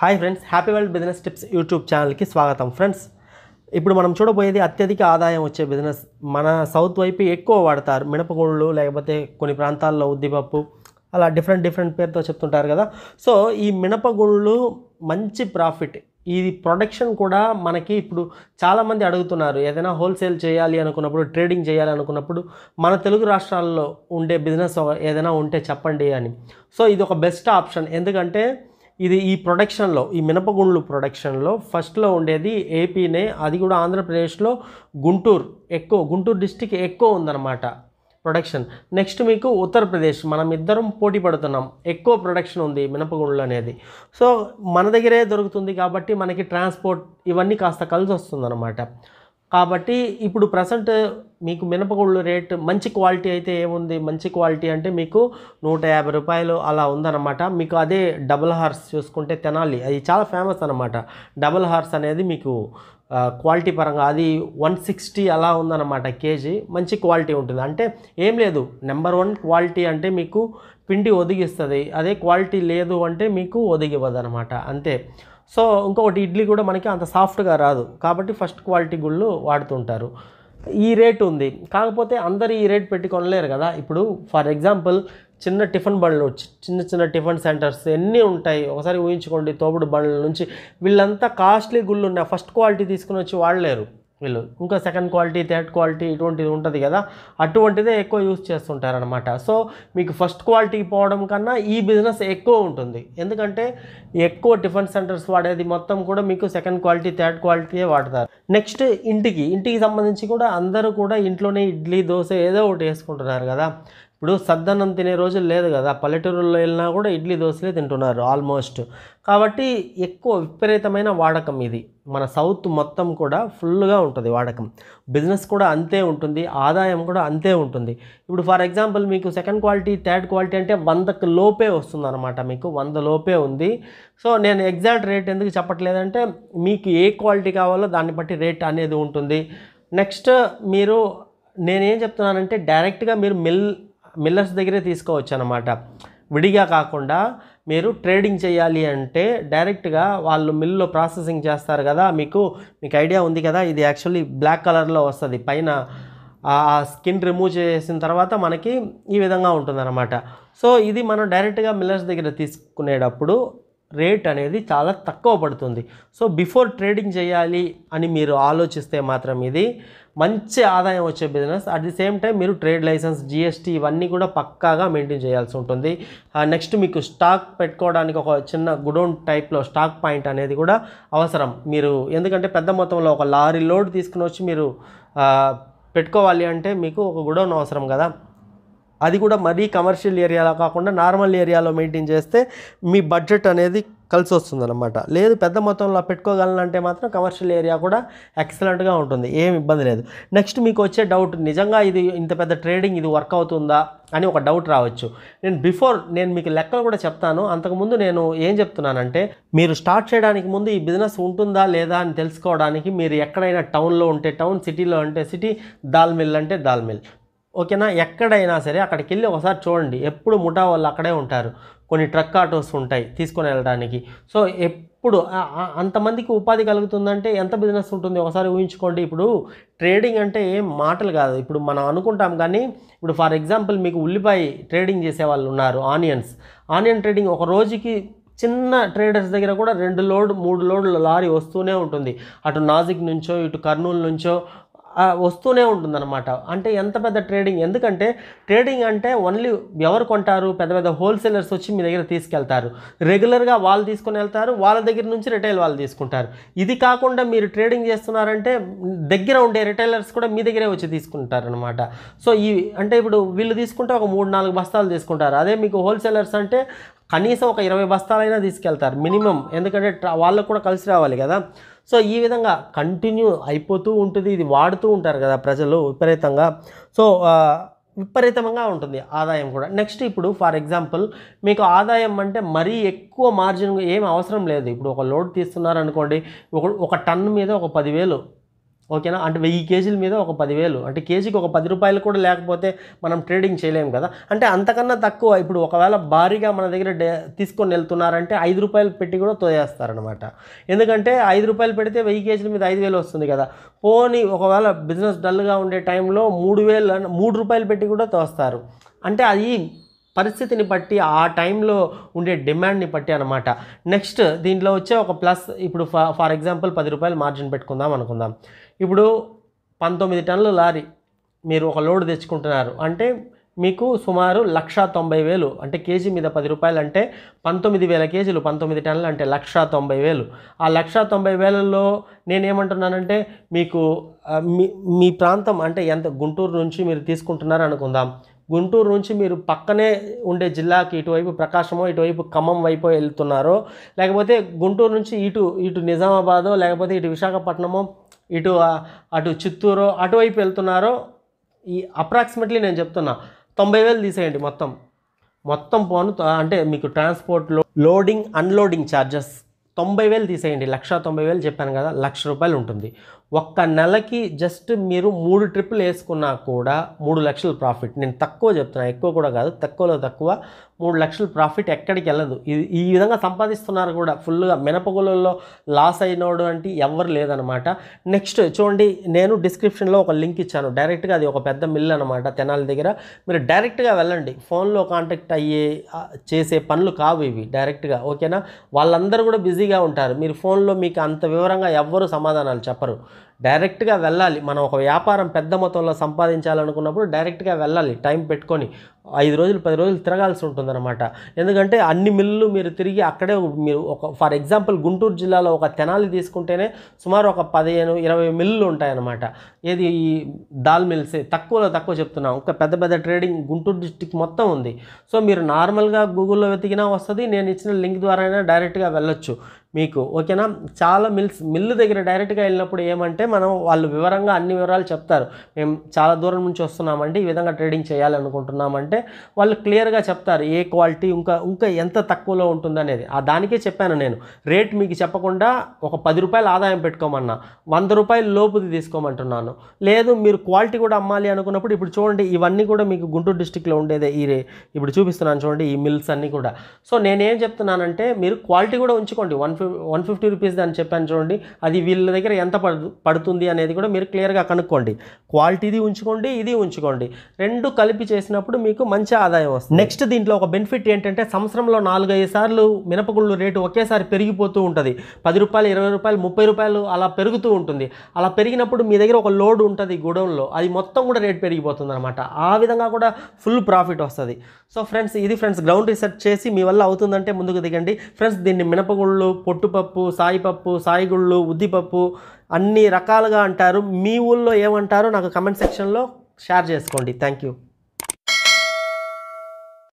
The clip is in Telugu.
hi friends happy world business tips YouTube ఛానల్కి స్వాగతం ఫ్రెండ్స్ ఇప్పుడు మనం చూడబోయేది అత్యధిక ఆదాయం వచ్చే బిజినెస్ మన సౌత్ వైపు ఎక్కువ వాడతారు మినపగుళ్ళు లేకపోతే కొన్ని ప్రాంతాల్లో ఉద్దిపప్పు అలా డిఫరెంట్ డిఫరెంట్ పేరుతో చెప్తుంటారు కదా సో ఈ మినపగుళ్ళు మంచి ప్రాఫిట్ ఈ ప్రొడక్షన్ కూడా మనకి ఇప్పుడు చాలామంది అడుగుతున్నారు ఏదైనా హోల్సేల్ చేయాలి అనుకున్నప్పుడు ట్రేడింగ్ చేయాలి అనుకున్నప్పుడు మన తెలుగు రాష్ట్రాల్లో ఉండే బిజినెస్ ఏదైనా ఉంటే చెప్పండి అని సో ఇది ఒక బెస్ట్ ఆప్షన్ ఎందుకంటే ఇది ఈ ప్రొడక్షన్లో ఈ మినపగుండ్లు ప్రొడక్షన్లో ఫస్ట్లో ఉండేది ఏపీనే అది కూడా ఆంధ్రప్రదేశ్లో గుంటూరు ఎక్కువ గుంటూరు డిస్టిక్ ఎక్కువ ఉందన్నమాట ప్రొడక్షన్ నెక్స్ట్ మీకు ఉత్తరప్రదేశ్ మనం ఇద్దరం పోటీ పడుతున్నాం ఎక్కువ ప్రొడక్షన్ ఉంది మినపగుండ్లు అనేది సో మన దగ్గరే దొరుకుతుంది కాబట్టి మనకి ట్రాన్స్పోర్ట్ ఇవన్నీ కాస్త కలిసి వస్తుందన్నమాట కాబట్టి ఇప్పుడు ప్రజెంట్ మీకు మినపగుళ్ళు రేట్ మంచి క్వాలిటీ అయితే ఏముంది మంచి క్వాలిటీ అంటే మీకు నూట యాభై రూపాయలు అలా ఉందన్నమాట మీకు అదే డబుల్ హార్స్ చూసుకుంటే తెనాలి అది చాలా ఫేమస్ అనమాట డబుల్ హార్స్ అనేది మీకు క్వాలిటీ పరంగా అది వన్ సిక్స్టీ అలా ఉందన్నమాట కేజీ మంచి క్వాలిటీ ఉంటుంది అంటే ఏం లేదు నెంబర్ వన్ క్వాలిటీ అంటే మీకు పిండి ఒదిగిస్తుంది అదే క్వాలిటీ లేదు అంటే మీకు ఒదిగివ్వదు అనమాట అంతే సో ఇంకొకటి ఇడ్లీ కూడా మనకి అంత సాఫ్ట్గా రాదు కాబట్టి ఫస్ట్ క్వాలిటీ గుళ్ళు వాడుతుంటారు ఈ రేట్ ఉంది కాకపోతే అందరు ఈ రేట్ పెట్టి కొనలేరు కదా ఇప్పుడు ఫర్ ఎగ్జాంపుల్ చిన్న టిఫిన్ బండ్లు చిన్న చిన్న టిఫిన్ సెంటర్స్ ఎన్ని ఉంటాయి ఒకసారి ఊహించుకోండి తోపుడు బండ్ల నుంచి వీళ్ళంతా కాస్ట్లీ గుళ్ళు ఉన్నాయి ఫస్ట్ క్వాలిటీ తీసుకుని వచ్చి వాడలేరు వీళ్ళు ఇంకా సెకండ్ క్వాలిటీ థర్డ్ క్వాలిటీ ఇటువంటిది ఉంటుంది కదా అటువంటిదే ఎక్కువ యూజ్ చేస్తుంటారనమాట సో మీకు ఫస్ట్ క్వాలిటీ పోవడం కన్నా ఈ బిజినెస్ ఎక్కువ ఉంటుంది ఎందుకంటే ఎక్కువ టిఫిన్ సెంటర్స్ వాడేది మొత్తం కూడా మీకు సెకండ్ క్వాలిటీ థర్డ్ క్వాలిటీయే వాడతారు నెక్స్ట్ ఇంటికి ఇంటికి సంబంధించి కూడా అందరూ కూడా ఇంట్లోనే ఇడ్లీ దోశ ఏదో ఒకటి వేసుకుంటున్నారు కదా ఇప్పుడు సద్దన్నం తినే రోజులు లేదు కదా పల్లెటూరులో వెళ్ళినా కూడా ఇడ్లీ దోశలే తింటున్నారు ఆల్మోస్ట్ కాబట్టి ఎక్కువ విపరీతమైన వాడకం ఇది మన సౌత్ మొత్తం కూడా ఫుల్గా ఉంటుంది వాడకం బిజినెస్ కూడా అంతే ఉంటుంది ఆదాయం కూడా అంతే ఉంటుంది ఇప్పుడు ఫర్ ఎగ్జాంపుల్ మీకు సెకండ్ క్వాలిటీ థర్డ్ క్వాలిటీ అంటే వందకు లోపే వస్తుందన్నమాట మీకు వంద లోపే ఉంది సో నేను ఎగ్జాక్ట్ రేట్ ఎందుకు చెప్పట్లేదంటే మీకు ఏ క్వాలిటీ కావాలో దాన్ని బట్టి రేట్ అనేది ఉంటుంది నెక్స్ట్ మీరు నేనేం చెప్తున్నానంటే డైరెక్ట్గా మీరు మిల్ మిల్లర్స్ దగ్గరే తీసుకోవచ్చు అనమాట విడిగా కాకుండా మీరు ట్రేడింగ్ చేయాలి అంటే డైరెక్ట్గా వాళ్ళు మిల్లో ప్రాసెసింగ్ చేస్తారు కదా మీకు మీకు ఐడియా ఉంది కదా ఇది యాక్చువల్లీ బ్లాక్ కలర్లో వస్తుంది పైన ఆ స్కిన్ రిమూవ్ చేసిన తర్వాత మనకి ఈ విధంగా ఉంటుందన్నమాట సో ఇది మనం డైరెక్ట్గా మిల్లర్స్ దగ్గర తీసుకునేటప్పుడు రేట్ అనేది చాలా తక్కువ పడుతుంది సో బిఫోర్ ట్రేడింగ్ చేయాలి అని మీరు ఆలోచిస్తే మాత్రం ఇది మంచి ఆదాయం వచ్చే business at the same time మీరు ట్రేడ్ లైసెన్స్ జిఎస్టీ ఇవన్నీ కూడా పక్కాగా మెయింటైన్ చేయాల్సి ఉంటుంది నెక్స్ట్ మీకు స్టాక్ పెట్టుకోవడానికి ఒక చిన్న గుడౌన్ టైప్లో స్టాక్ పాయింట్ అనేది కూడా అవసరం మీరు ఎందుకంటే పెద్ద మొత్తంలో ఒక లారీ లోడ్ తీసుకుని వచ్చి మీరు పెట్టుకోవాలి అంటే మీకు ఒక గుడౌన్ అవసరం కదా అది కూడా మరీ కమర్షియల్ ఏరియాలో కాకుండా నార్మల్ ఏరియాలో మెయింటైన్ చేస్తే మీ బడ్జెట్ అనేది కలిసి అనమాట లేదు పెద్ద మొత్తంలో పెట్టుకోగలనంటే మాత్రం కమర్షియల్ ఏరియా కూడా ఎక్సలెంట్గా ఉంటుంది ఏం ఇబ్బంది లేదు నెక్స్ట్ మీకు వచ్చే డౌట్ నిజంగా ఇది ఇంత పెద్ద ట్రేడింగ్ ఇది వర్క్ అవుతుందా అని ఒక డౌట్ రావచ్చు నేను బిఫోర్ నేను మీకు లెక్కలు కూడా చెప్తాను అంతకుముందు నేను ఏం చెప్తున్నానంటే మీరు స్టార్ట్ చేయడానికి ముందు ఈ బిజినెస్ ఉంటుందా లేదా అని తెలుసుకోవడానికి మీరు ఎక్కడైనా టౌన్లో ఉంటే టౌన్ సిటీలో ఉంటే సిటీ దాల్ మిల్ అంటే దాల్ మిల్ ఓకేనా ఎక్కడైనా సరే అక్కడికి వెళ్ళి ఒకసారి చూడండి ఎప్పుడు ముఠా వాళ్ళు అక్కడే ఉంటారు కొన్ని ట్రక్ ఆటోస్ ఉంటాయి తీసుకొని వెళ్ళడానికి సో ఎప్పుడు అంతమందికి ఉపాధి కలుగుతుందంటే ఎంత బిజినెస్ ఉంటుంది ఒకసారి ఊహించుకోండి ఇప్పుడు ట్రేడింగ్ అంటే ఏం మాటలు కాదు ఇప్పుడు మనం అనుకుంటాం కానీ ఇప్పుడు ఫర్ ఎగ్జాంపుల్ మీకు ఉల్లిపాయ ట్రేడింగ్ చేసే వాళ్ళు ఉన్నారు ఆనియన్స్ ఆనియన్ ట్రేడింగ్ ఒక రోజుకి చిన్న ట్రేడర్స్ దగ్గర కూడా రెండు లోడ్ మూడు లోడ్ల లారీ వస్తూనే ఉంటుంది అటు నాజిక్ నుంచో ఇటు కర్నూలు నుంచో వస్తూనే ఉంటుందన్నమాట అంటే ఎంత పెద్ద ట్రేడింగ్ ఎందుకంటే ట్రేడింగ్ అంటే ఓన్లీ ఎవరు కొంటారు పెద్ద పెద్ద హోల్సేలర్స్ వచ్చి మీ దగ్గర తీసుకెళ్తారు రెగ్యులర్గా వాళ్ళు తీసుకుని వెళ్తారు వాళ్ళ దగ్గర నుంచి రిటైల్ వాళ్ళు తీసుకుంటారు ఇది కాకుండా మీరు ట్రేడింగ్ చేస్తున్నారంటే దగ్గర ఉండే రిటైలర్స్ కూడా మీ దగ్గరే వచ్చి తీసుకుంటారనమాట సో ఈ అంటే ఇప్పుడు వీళ్ళు తీసుకుంటే ఒక మూడు నాలుగు బస్తాలు తీసుకుంటారు అదే మీకు హోల్సేలర్స్ అంటే కనీసం ఒక ఇరవై బస్తాలైనా తీసుకెళ్తారు మినిమం ఎందుకంటే వాళ్ళకు కూడా కలిసి రావాలి కదా సో ఈ విధంగా కంటిన్యూ అయిపోతూ ఉంటుంది ఇది వాడుతూ ఉంటారు కదా ప్రజలు విపరీతంగా సో విపరీతంగా ఉంటుంది ఆదాయం కూడా నెక్స్ట్ ఇప్పుడు ఫర్ ఎగ్జాంపుల్ మీకు ఆదాయం అంటే మరీ ఎక్కువ మార్జిన్ ఏం అవసరం లేదు ఇప్పుడు ఒక లోడ్ తీస్తున్నారనుకోండి అనుకోండి ఒక ఒక టన్ మీద ఒక పదివేలు ఓకేనా అంటే వెయ్యి కేజీల మీద ఒక పదివేలు అంటే కేజీకి ఒక పది రూపాయలు కూడా లేకపోతే మనం ట్రేడింగ్ చేయలేము కదా అంటే అంతకన్నా తక్కువ ఇప్పుడు ఒకవేళ భారీగా మన దగ్గర డే తీసుకొని వెళ్తున్నారంటే ఐదు రూపాయలు పెట్టి కూడా తోయేస్తారనమాట ఎందుకంటే ఐదు రూపాయలు పెడితే వెయ్యి కేజీల మీద ఐదు వేలు వస్తుంది కదా పోనీ ఒకవేళ బిజినెస్ డల్గా ఉండే టైంలో మూడు వేలు మూడు రూపాయలు పెట్టి కూడా తోస్తారు అంటే అది పరిస్థితిని బట్టి ఆ టైంలో ఉండే డిమాండ్ని బట్టి అనమాట నెక్స్ట్ దీంట్లో వచ్చే ఒక ప్లస్ ఇప్పుడు ఫా ఫర్ ఎగ్జాంపుల్ పది రూపాయలు మార్జిన్ పెట్టుకుందాం అనుకుందాం ఇప్పుడు పంతొమ్మిది టన్నుల లారీ మీరు ఒక లోడ్ తెచ్చుకుంటున్నారు అంటే మీకు సుమారు లక్ష తొంభై వేలు అంటే కేజీ మీద పది రూపాయలు అంటే పంతొమ్మిది వేల కేజీలు పంతొమ్మిది టన్నులు అంటే లక్ష తొంభై వేలు ఆ లక్ష తొంభై వేలలో నేనేమంటున్నానంటే మీకు మీ మీ ప్రాంతం అంటే ఎంత గుంటూరు నుంచి మీరు తీసుకుంటున్నారు అనుకుందాం గుంటూరు నుంచి మీరు పక్కనే ఉండే జిల్లాకి ఇటువైపు ప్రకాశమో ఇటువైపు ఖమ్మం వైపు వెళ్తున్నారో లేకపోతే గుంటూరు నుంచి ఇటు ఇటు నిజామాబాదో లేకపోతే ఇటు విశాఖపట్నమో ఇటు అటు చిత్తూరు అటువైపు వెళ్తున్నారో ఈ అప్రాక్సిమేట్లీ నేను చెప్తున్నా తొంభై వేలు తీసేయండి మొత్తం మొత్తం పోను అంటే మీకు ట్రాన్స్పోర్ట్ లోడింగ్ అన్లోడింగ్ ఛార్జెస్ తొంభై వేలు తీసేయండి లక్ష తొంభై వేలు చెప్పాను కదా లక్ష రూపాయలు ఉంటుంది ఒక్క నెలకి జస్ట్ మీరు మూడు ట్రిప్పులు వేసుకున్నా కూడా మూడు లక్షల ప్రాఫిట్ నేను తక్కువ చెప్తున్నా ఎక్కువ కూడా కాదు తక్కువలో తక్కువ మూడు లక్షల ప్రాఫిట్ ఎక్కడికి వెళ్ళదు ఇది ఈ విధంగా సంపాదిస్తున్నారు కూడా ఫుల్గా మినపగులలో లాస్ అయినోడు అంటే ఎవరు లేదనమాట నెక్స్ట్ చూడండి నేను డిస్క్రిప్షన్లో ఒక లింక్ ఇచ్చాను డైరెక్ట్గా అది ఒక పెద్ద మిల్ అనమాట తెనాలి దగ్గర మీరు డైరెక్ట్గా వెళ్ళండి ఫోన్లో కాంటాక్ట్ అయ్యే చేసే పనులు కావు ఇవి డైరెక్ట్గా ఓకేనా వాళ్ళందరూ కూడా బిజీగా ఉంటారు మీరు ఫోన్లో మీకు అంత వివరంగా ఎవ్వరు సమాధానాలు చెప్పరు డైరెక్ట్గా వెళ్ళాలి మనం ఒక వ్యాపారం పెద్ద మొత్తంలో సంపాదించాలనుకున్నప్పుడు డైరెక్ట్గా వెళ్ళాలి టైం పెట్టుకొని ఐదు రోజులు పది రోజులు తిరగాల్సి ఉంటుందన్నమాట ఎందుకంటే అన్ని మిల్లులు మీరు తిరిగి అక్కడే మీరు ఒక ఫర్ ఎగ్జాంపుల్ గుంటూరు జిల్లాలో ఒక తెనాలి తీసుకుంటేనే సుమారు ఒక పదిహేను ఇరవై మిల్లులు ఉంటాయన్నమాట ఏది ఈ దాల్ మిల్స్ తక్కువలో తక్కువ చెప్తున్నాం ఒక పెద్ద పెద్ద ట్రేడింగ్ గుంటూరు డిస్టిక్ మొత్తం ఉంది సో మీరు నార్మల్గా గూగుల్లో వెతికినా వస్తుంది నేను ఇచ్చిన లింక్ ద్వారా అయినా డైరెక్ట్గా వెళ్ళొచ్చు మీకు ఓకేనా చాలా మిల్స్ మిల్లు దగ్గర డైరెక్ట్గా వెళ్ళినప్పుడు ఏమంటే మనం వాళ్ళు వివరంగా అన్ని వివరాలు చెప్తారు మేము చాలా దూరం నుంచి వస్తున్నామంటే ఈ విధంగా ట్రేడింగ్ చేయాలనుకుంటున్నామంటే వాళ్ళు క్లియర్గా చెప్తారు ఏ క్వాలిటీ ఇంకా ఇంకా ఎంత తక్కువలో ఉంటుందనేది ఆ దానికే చెప్పాను నేను రేట్ మీకు చెప్పకుండా ఒక పది రూపాయలు ఆదాయం పెట్టుకోమన్నా వంద రూపాయలు లోపుది తీసుకోమంటున్నాను లేదు మీరు క్వాలిటీ కూడా అమ్మాలి అనుకున్నప్పుడు ఇప్పుడు చూడండి ఇవన్నీ కూడా మీకు గుంటూరు డిస్టిక్లో ఉండేదే ఈ ఇప్పుడు చూపిస్తున్నాను చూడండి ఈ మిల్స్ అన్నీ కూడా సో నేనేం చెప్తున్నానంటే మీరు క్వాలిటీ కూడా ఉంచుకోండి వన్ వన్ ఫిఫ్టీ రూపీస్ అని చెప్పాను చూడండి అది వీళ్ళ దగ్గర ఎంత పడుతుంది అనేది కూడా మీరు క్లియర్గా కనుక్కోండి క్వాలిటీది ఉంచుకోండి ఇది ఉంచుకోండి రెండు కలిపి చేసినప్పుడు మీకు మంచి ఆదాయం వస్తుంది నెక్స్ట్ దీంట్లో ఒక బెనిఫిట్ ఏంటంటే సంవత్సరంలో నాలుగైదు సార్లు మినపగుళ్ళు రేటు ఒకేసారి పెరిగిపోతూ ఉంటుంది పది రూపాయలు ఇరవై రూపాయలు ముప్పై రూపాయలు అలా పెరుగుతూ ఉంటుంది అలా పెరిగినప్పుడు మీ దగ్గర ఒక లోడ్ ఉంటుంది గోడౌన్లో అది మొత్తం కూడా రేట్ పెరిగిపోతుంది అనమాట ఆ విధంగా కూడా ఫుల్ ప్రాఫిట్ వస్తుంది సో ఫ్రెండ్స్ ఇది ఫ్రెండ్స్ గ్రౌండ్ రీసెర్చ్ చేసి మీ వల్ల అవుతుందంటే ముందుకు దిగండి ఫ్రెండ్స్ దీన్ని మినపగుళ్ళు పొట్టుపప్పు సాయిపప్పు సాయిగుళ్ళు ఉద్దిపప్పు అన్ని రకాలుగా అంటారు మీ ఊళ్ళో ఏమంటారో నాకు కమెంట్ సెక్షన్లో షేర్ చేసుకోండి థ్యాంక్ యూ